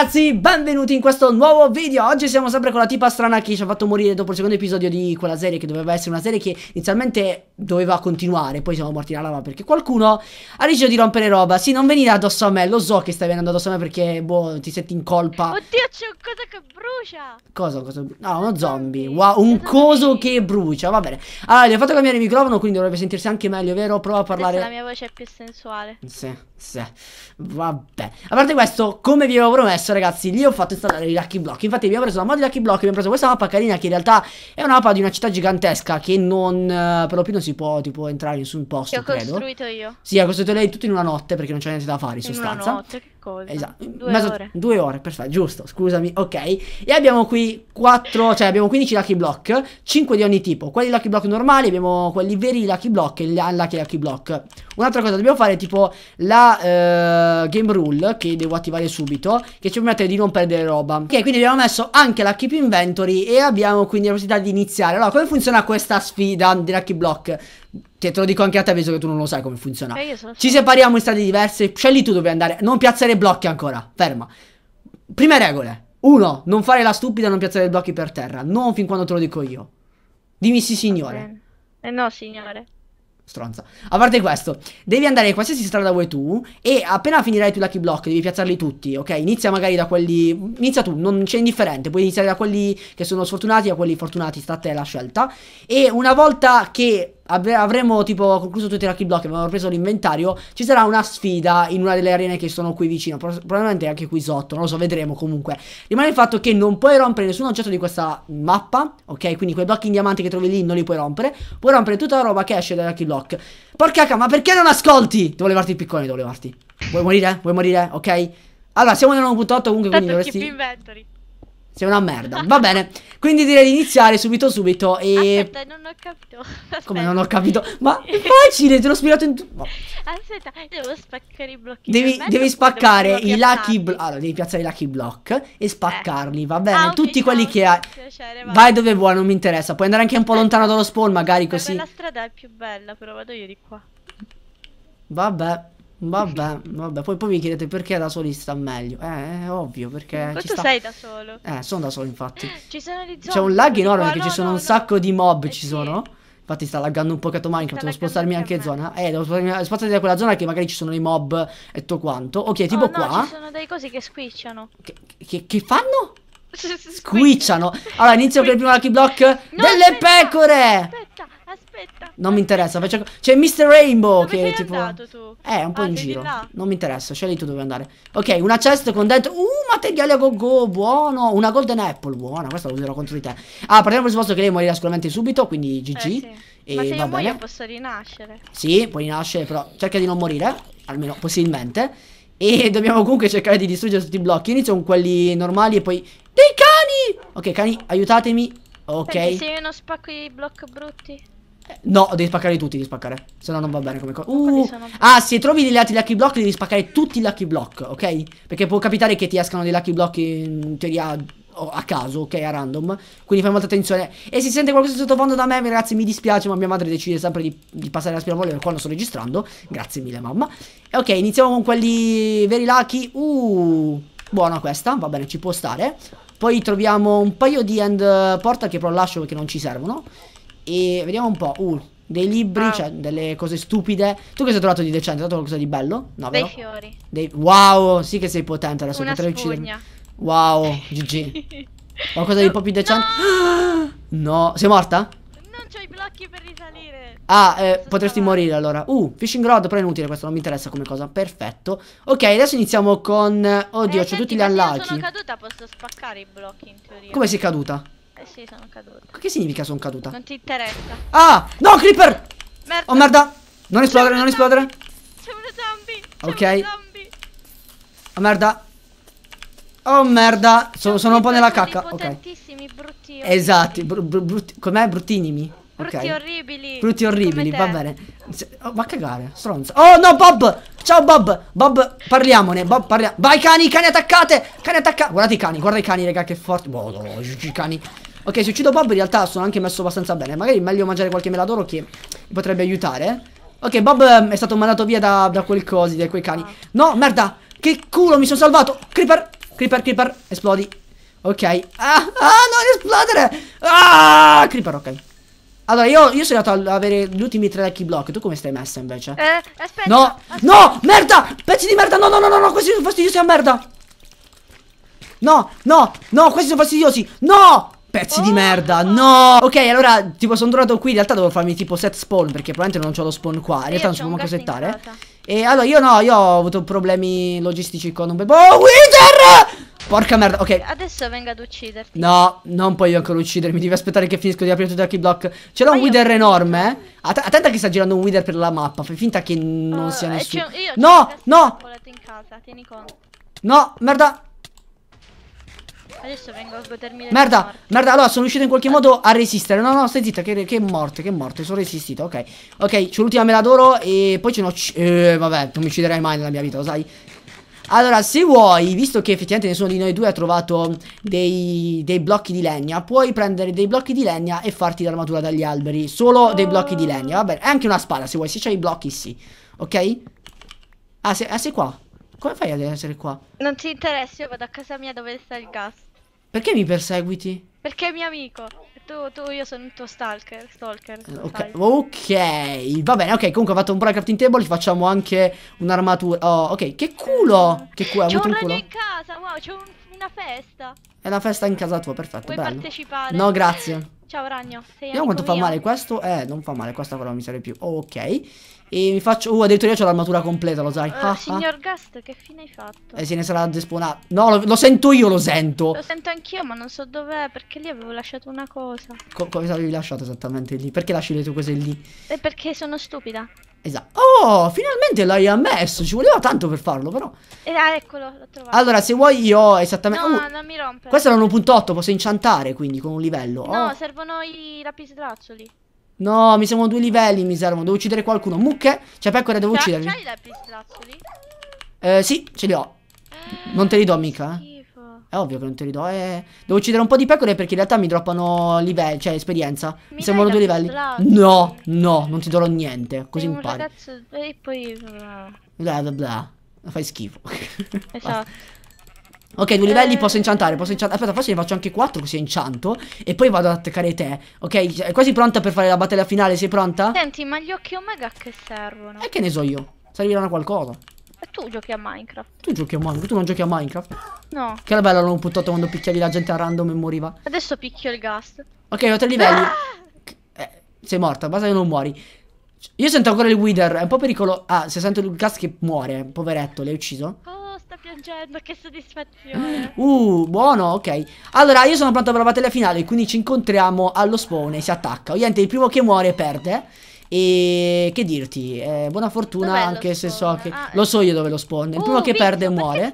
ragazzi, benvenuti in questo nuovo video Oggi siamo sempre con la tipa strana che ci ha fatto morire dopo il secondo episodio di quella serie Che doveva essere una serie che inizialmente doveva continuare Poi siamo morti alla lava perché qualcuno ha deciso di rompere roba Sì, non venire addosso a me, lo so che stai venendo addosso a me perché, boh, ti senti in colpa Oddio, c'è un coso che brucia Cosa? cosa? No, uno zombie Wow, un coso che brucia, va bene Allora, gli ho fatto cambiare il microfono quindi dovrebbe sentirsi anche meglio, vero? Prova a parlare Adesso la mia voce è più sensuale Sì Vabbè A parte questo Come vi avevo promesso ragazzi Lì ho fatto installare i Lucky Block Infatti abbiamo preso la mod di Lucky Block Abbiamo preso questa mappa carina Che in realtà è una mappa di una città gigantesca Che non eh, Per lo più non si può tipo entrare in nessun posto Che ho credo. costruito io Sì ho costruito lei tutto in una notte Perché non c'è niente da fare in, in sostanza una notte cosa. Esatto, due Mezzo... ore. Due ore, perfetto, giusto, scusami, ok. E abbiamo qui 4, cioè abbiamo 15 lucky block, 5 di ogni tipo. Quelli lucky block normali, abbiamo quelli veri lucky block e gli unlucky lucky block. Un'altra cosa dobbiamo fare tipo la eh, game rule che devo attivare subito, che ci permette di non perdere roba. Ok, quindi abbiamo messo anche la keep inventory e abbiamo quindi la possibilità di iniziare. Allora, come funziona questa sfida di lucky block? Te, cioè, te lo dico anche a te, visto che tu non lo sai come funziona. Eh, Ci separiamo in strade diverse. Scegli tu dove andare. Non piazzare blocchi ancora. Ferma. Prime regole. Uno, Non fare la stupida, e non piazzare blocchi per terra. Non fin quando te lo dico io. Dimmi sì, signore. Eh no, signore. Stronza. A parte questo, devi andare in qualsiasi strada vuoi tu. E appena finirai tu i lucky block, devi piazzarli tutti, ok? Inizia magari da quelli. Inizia tu, non c'è indifferente. Puoi iniziare da quelli che sono sfortunati a quelli fortunati, sta a te la scelta. E una volta che avre avremo tipo concluso tutti i lucky block, abbiamo preso l'inventario, ci sarà una sfida in una delle arene che sono qui vicino, probabilmente anche qui sotto, non lo so, vedremo comunque. Rimane il fatto che non puoi rompere nessun oggetto di questa mappa, ok? Quindi quei blocchi in diamante che trovi lì non li puoi rompere, puoi rompere tutta la roba che esce dai lucky block. Porca cacca, ma perché non ascolti? Devo levarti il piccone, devo levarti. Vuoi morire? Vuoi morire? Ok? Allora, siamo nel 1.8 comunque, quindi dovresti... Inventory. Sei una merda. Va bene. Quindi direi di iniziare subito subito e... Aspetta, non ho capito. Aspetta. Come non ho capito? Ma è facile, te l'ho spiegato in... No. Boh. Aspetta, devo spaccare i blocchi. Devi, devi spaccare i lucky block. Allora, devi piazzare i lucky block e eh. spaccarli, eh. va bene? Ah, okay, Tutti quelli che hai... Piacere, vai. vai dove vuoi, non mi interessa. Puoi andare anche un po' lontano dallo spawn, magari così. La strada è più bella, però vado io di qua. Vabbè. Vabbè, vabbè, poi, poi, mi chiedete perché da soli sta meglio. Eh, è ovvio, perché... Ma tu sta... sei da solo. Eh, sono da solo, infatti. Ci sono gli zombie. C'è un lag enorme perché no, ci sono no, un no. sacco di mob, eh, ci sì. sono. Infatti sta laggando un po' Minecraft, devo spostarmi anche me. zona. Eh, devo eh, spostarmi da quella zona che magari ci sono i mob e tutto quanto. Ok, tipo oh, qua. ci sono dei cosi che squicciano. Che, che, che fanno? Squicciano. Allora, inizio per il primo lucky block. delle aspetta, pecore! Aspetta aspetta. Non mi interessa, faccio... c'è Mr. Rainbow dove che tipo... Eh, un po' ah, in giro. Là. Non mi interessa, scegli tu dove andare. Ok, una chest con dentro... Uh, materiale go go, buono. Una golden apple, buona. Questa lo userò contro di te. Ah, partiamo dal presupposto che lei morirà sicuramente subito, quindi GG. Eh, sì. E Ma se va io bene. posso rinascere. Sì, puoi rinascere, però cerca di non morire, almeno possibilmente. E dobbiamo comunque cercare di distruggere tutti i blocchi. Inizio con quelli normali e poi... Dei cani! Ok, cani, aiutatemi. Ok. Senti, se io non spacco i blocchi brutti. No, devi spaccare tutti, devi spaccare. Se no non va bene come cosa. Uh, ah, se trovi degli altri lucky block, devi spaccare tutti i lucky block, ok? Perché può capitare che ti escano dei lucky block in teoria a caso, ok? A random. Quindi fai molta attenzione. E si sente qualcosa sottofondo da me, ragazzi, mi dispiace, ma mia madre decide sempre di, di passare l'aspirapolvere quando sto registrando. Grazie mille, mamma. ok, iniziamo con quelli veri lucky. Uh, buona questa, va bene, ci può stare. Poi troviamo un paio di end porta che però lascio perché non ci servono. E vediamo un po'. Uh, dei libri, ah. cioè delle cose stupide. Tu che sei trovato di decente? Hai trovato qualcosa di bello? No, dei fiori. Dei... Wow, sì che sei potente adesso, Una potrei spugna. uccidermi. Wow, eh. GG. Qualcosa di un po' più decente. No. no, sei morta? Non c'ho i blocchi per risalire. Ah, eh, potresti trovare. morire allora. Uh, fishing rod, però è inutile questo, non mi interessa come cosa. Perfetto. Ok, adesso iniziamo con... Oddio, eh, ho tutti gli unlucky. Ma sono caduta, posso spaccare i blocchi in teoria. Come sei caduta? Eh sì, sono caduta. Che significa sono caduta? Non ti interessa. Ah! No, Creeper! Merda. Oh merda! Non esplodere, non esplodere! C'è uno zombie! ok. Uno zombie. Oh merda! Oh merda! So, sono un po' nella cacca. Potentissimi, ok. brutti. Esatto, br br brutti. Com'è? Bruttinimi? Brutti okay. orribili. Brutti orribili, va bene. Oh, va a cagare, stronzo. Oh no, Bob! Ciao Bob! Bob, parliamone, Bob, parliamo. Vai cani, cani attaccate! Cani attaccate! Guardate i cani, guarda i cani, raga, che forte. Boh, no, i cani. Ok, se uccido Bob in realtà sono anche messo abbastanza bene. Magari è meglio mangiare qualche meladoro che mi potrebbe aiutare. Ok, Bob eh, è stato mandato via da, da quel cosi, da quei cani. Ah. No, merda! Che culo, mi sono salvato! Creeper! Creeper, creeper, esplodi. Ok. Ah, ah, non esplodere! Ah, creeper, ok. Allora, io, io sono andato ad avere gli ultimi tre lucky block. Tu come stai messa invece? Eh, aspetta. No, aspetta. no, merda! Pezzi di merda! No, no, no, no, no, questi sono fastidiosi a merda! No, no, no, questi sono fastidiosi! No! Pezzi oh! di merda, no! Ok, allora, tipo, sono durato qui. In realtà devo farmi tipo set spawn, perché probabilmente non ho lo spawn qua. In realtà non so manco settare. E allora, io no, io ho avuto problemi logistici con un bebo. Oh, Wither! Porca merda, ok. Adesso venga ad ucciderti. No, non puoi ancora uccidermi. Devi aspettare che finisco di aprire tutti i block. C'è un Wither enorme. Eh? Att attenta che sta girando un Wither per la mappa. Fai finta che non uh, sia eh, nessuno. No, no! No, merda! Adesso vengo a godermi Merda, merda, allora sono riuscito in qualche modo a resistere No, no, stai zitta, che, che morte, che morte, sono resistito, ok Ok, c'ho l'ultima mela d'oro e poi ce n'ho... Eh, vabbè, non mi ucciderai mai nella mia vita, lo sai allora, se vuoi, visto che effettivamente nessuno di noi due ha trovato dei, dei, blocchi di legna, puoi prendere dei blocchi di legna e farti l'armatura dagli alberi. Solo dei blocchi di legna, vabbè E Anche una spada, se vuoi. Se c'hai i blocchi, sì. Ok? Ah, sei, ah, sei qua. Come fai ad essere qua? Non ti interessa, io vado a casa mia dove sta il gas. Perché mi perseguiti? Perché è mio amico. Tu, tu, io sono il tuo stalker. Stalker. Ok, va bene. Ok, comunque ho fatto un buon crafting table. Facciamo anche un'armatura. Oh, ok, che culo. Che culo. C'è un, un culo. in casa. Wow, c'è un, una festa. È una festa in casa tua, perfetto. Vuoi bello. partecipare? No, grazie. Ciao ragno. Sei Vediamo quanto mio. fa male questo. Eh, non fa male, questa però non mi serve più. ok. E mi faccio... Uh, addirittura io ho l'armatura completa, lo sai. Uh, ah, signor ah. Gast, che fine hai fatto? Eh, se ne sarà despawnato. No, lo, lo, sento io, lo sento. Lo sento anch'io, ma non so dov'è, perché lì avevo lasciato una cosa. Co cosa avevi lasciato esattamente lì? Perché lasci le tue cose lì? Eh, perché sono stupida. Esatto. Oh, finalmente l'hai ammesso. Ci voleva tanto per farlo, però. Eh, eccolo, l'ho trovato. Allora, se vuoi io esattamente... No, uh, non mi rompere. Questo era 1.8, posso inciantare, quindi, con un livello. No, oh. servono i rapislazzoli. No, mi servono due livelli, mi servono. Devo uccidere qualcuno. Mucche, cioè pecore, devo cioè, uccidere. ucciderli. C'hai i lapislazzuli? Eh, sì, ce li ho. Eh, non te li do mica, eh. È ovvio che non te li do. Eh. Devo uccidere un po' di pecore perché in realtà mi droppano livelli, cioè esperienza. Mi, mi servono due livelli. No, no, non ti darò niente. Così Sei impari. Un ragazzo e poi... Bla bla bla. Fai schifo. Esatto. Ok, due livelli, eh. posso enchantare, posso inchantare. Aspetta, forse ne faccio anche quattro così inchanto. E poi vado ad attaccare te. Ok, è cioè, quasi pronta per fare la battaglia finale, sei pronta? Senti, ma gli occhi omega a che servono? E eh, che ne so io? Serviranno a qualcosa. E tu giochi a Minecraft. Tu giochi a Minecraft, tu non giochi a Minecraft? No. Che era bello l'1.8 quando picchiavi la gente a random e moriva. Adesso picchio il gas. Ok, ho tre livelli. Ah! Eh, sei morta, basta che non muori. Io sento ancora il Wither, è un po' pericoloso. Ah, se sento il gas che muore, poveretto, l'hai ucciso? Oh piangendo, che soddisfazione. Uh, buono, ok. Allora, io sono pronto per la battaglia finale, quindi ci incontriamo allo spawn e si attacca. Ovviamente il primo che muore perde. E che dirti, eh, buona fortuna anche se so che... Ah, lo eh. so io dove lo spawn, il uh, primo che Vizio, perde muore.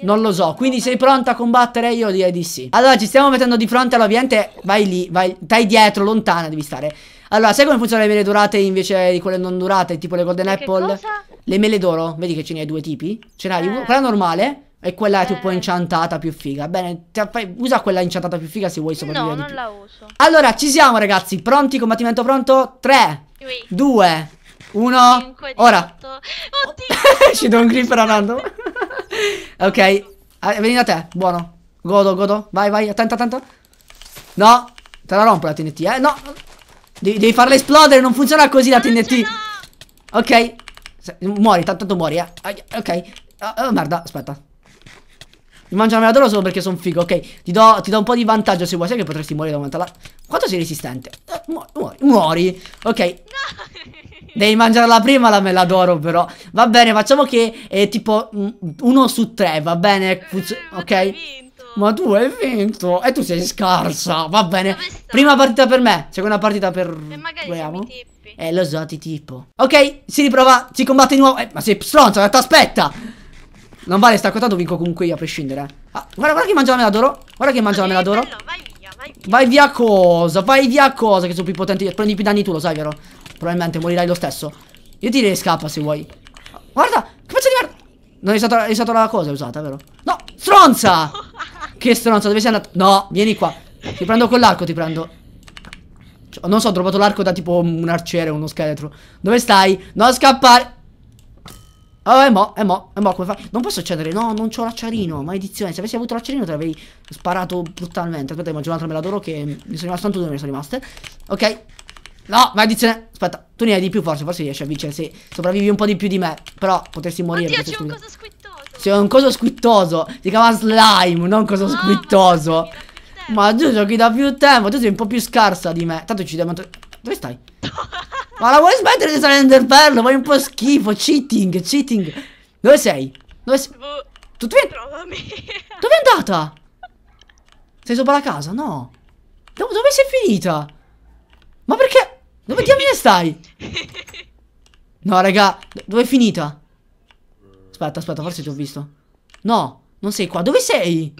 Non lo so, quindi sei pronta a combattere? Io direi di sì. Allora, ci stiamo mettendo di fronte all'ambiente, vai lì, vai, stai dietro, lontana devi stare. Allora, sai come funzionano le mele dorate invece di quelle non durate, tipo le golden apple? Cosa? Le mele d'oro, vedi che ce ne hai due tipi? Ce n'hai eh. quella normale e quella eh. tipo inciantata più figa. Bene, fai, usa quella inciantata più figa se vuoi sopravvivere. No, non la uso. Allora, ci siamo ragazzi, pronti? Combattimento pronto? 3, 2, 1, 5, ora. Oddio! ci do un grip random. ok, ah, vieni da te, buono. Godo, godo, vai, vai, attento, attento. No, te la rompo la TNT, eh, no. Devi, devi farla esplodere, non funziona così la TNT. Ok. Muori, tanto, tanto muori, eh. Ok. Oh, oh, merda, aspetta. Mi mangio la meladora solo perché sono figo, ok. Ti do, ti do, un po' di vantaggio se vuoi. Sai che potresti morire da un Quanto sei resistente? Eh, muori, muori. Ok. No. Devi mangiarla prima la meladoro, però. Va bene, facciamo che è eh, tipo mm, uno su tre, va bene? Eh, Funzio ok. Ma tu hai vinto. E tu sei scarsa. Va bene. Prima partita per me. Seconda partita per... E magari Eh, lo so, ti tipo. Ok, si riprova. Si combatte di nuovo. Eh, ma sei stronza, aspetta. Non vale, sta cotato, vinco comunque io a prescindere. Ah, guarda, guarda che mangia la mela d'oro. Guarda che mangia la mela eh, d'oro. Vai via, vai via. cosa? Vai via cosa? Che sono più potente. Prendi più danni tu, lo sai, vero? Probabilmente morirai lo stesso. Io ti direi scappa se vuoi. Guarda, che faccio di merda. Non è stata, è stata la cosa usata, vero? No, stronza! Che stronzo, dove sei andato? No, vieni qua. Ti prendo con l'arco, ti prendo. Cioè, non so, ho trovato l'arco da tipo un arciere, uno scheletro. Dove stai? Non scappare. Oh, è mo, è mo, è mo, come fa? Non posso accendere, no, non c'ho l'acciarino, maledizione. Se avessi avuto l'acciarino te l'avrei sparato brutalmente. Aspetta, mangio un'altra mela d'oro che mi sono rimasto, tanto due me ne sono rimaste. Ok. No, maledizione. Aspetta, tu ne hai di più forse, forse riesci a vincere se sopravvivi un po' di più di me. Però potresti morire. Oddio, c'è un cosa squittando. C'è un coso squittoso. Si chiama slime, non coso ah, squittoso. Ma tu giochi da più tempo. Tu sei un po' più scarsa di me. Tanto ci devo. Dove stai? ma la vuoi smettere di stare nell'intervallo? Fai un po' schifo. Cheating, cheating. Dove sei? Dove sei? Boh, tu dove è andata? Sei sopra la casa? No. Dove, dove sei finita? Ma perché? Dove diamine stai? No, raga, dove è finita? Aspetta, aspetta, forse ti ho visto. No, non sei qua. Dove sei?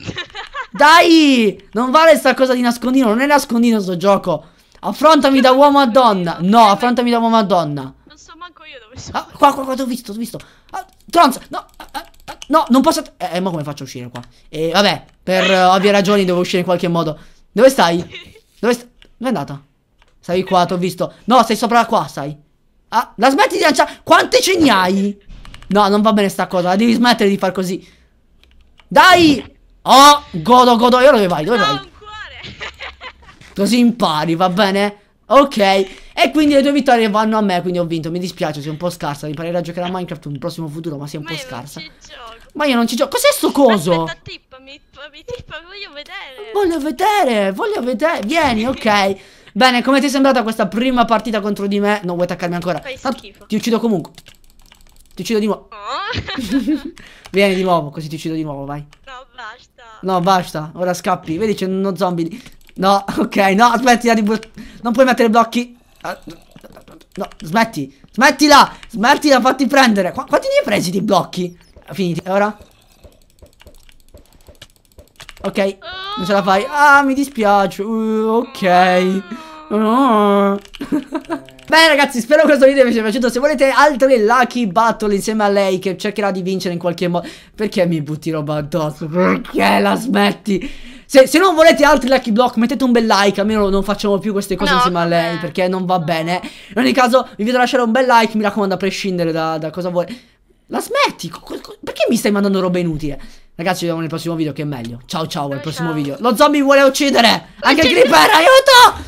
Dai! Non vale sta cosa di nascondino, non è nascondino sto gioco. Affrontami da uomo a donna. No, affrontami da uomo a donna. Non so manco io dove sono. Ah, qua, qua, qua, ti ho visto, ti ho visto. Ah, tronza, no. Ah, ah, ah, no, non posso... Eh, eh, ma come faccio a uscire qua? Eh, vabbè, per uh, ovvie ragioni devo uscire in qualche modo. Dove stai? Dove, st dove è andata? Stai qua, ti ho visto. No, stai sopra qua, sai. Ah, la smetti di lanciare. Quante ce ne hai? No, non va bene sta cosa. devi smettere di far così. Dai! Oh, godo, godo. E ora dove vai? Dove vai? Così impari, va bene? Ok. E quindi le due vittorie vanno a me, quindi ho vinto. Mi dispiace, sei un po' scarsa. Mi parerà giocare a Minecraft in un prossimo futuro, ma sei un ma po' scarsa. Ma io non ci gioco. Cos'è sto coso? Aspetta, tippami, tippami, tippami, voglio vedere. Voglio vedere, voglio vedere. Vieni, ok. Bene, come ti è sembrata questa prima partita contro di me? Non vuoi attaccarmi ancora? Fai schifo. Ti uccido comunque. Ti uccido di nuovo. No. Oh. Vieni di nuovo, così ti uccido di nuovo, vai. No, basta. No, basta. Ora scappi. Vedi, c'è uno zombie lì. No, ok, no, smettila di Non puoi mettere blocchi. No, smetti. Smettila. Smettila, fatti prendere. Qu quanti ne hai presi di blocchi? Finiti. E ora? Ok, non ce la fai. Ah, mi dispiace. Uh, ok. Uh. Beh ragazzi spero questo video vi sia piaciuto Se volete altre lucky battle insieme a lei Che cercherà di vincere in qualche modo Perché mi butti roba addosso? Perché la smetti? Se, se, non volete altri lucky block mettete un bel like Almeno non facciamo più queste cose no, insieme a lei Perché non va bene In ogni caso vi invito a lasciare un bel like Mi raccomando a prescindere da, da cosa vuoi La smetti? Perché mi stai mandando roba inutile? Ragazzi ci vediamo nel prossimo video che è meglio Ciao ciao, al prossimo video Lo zombie vuole uccidere Anche il creeper aiuto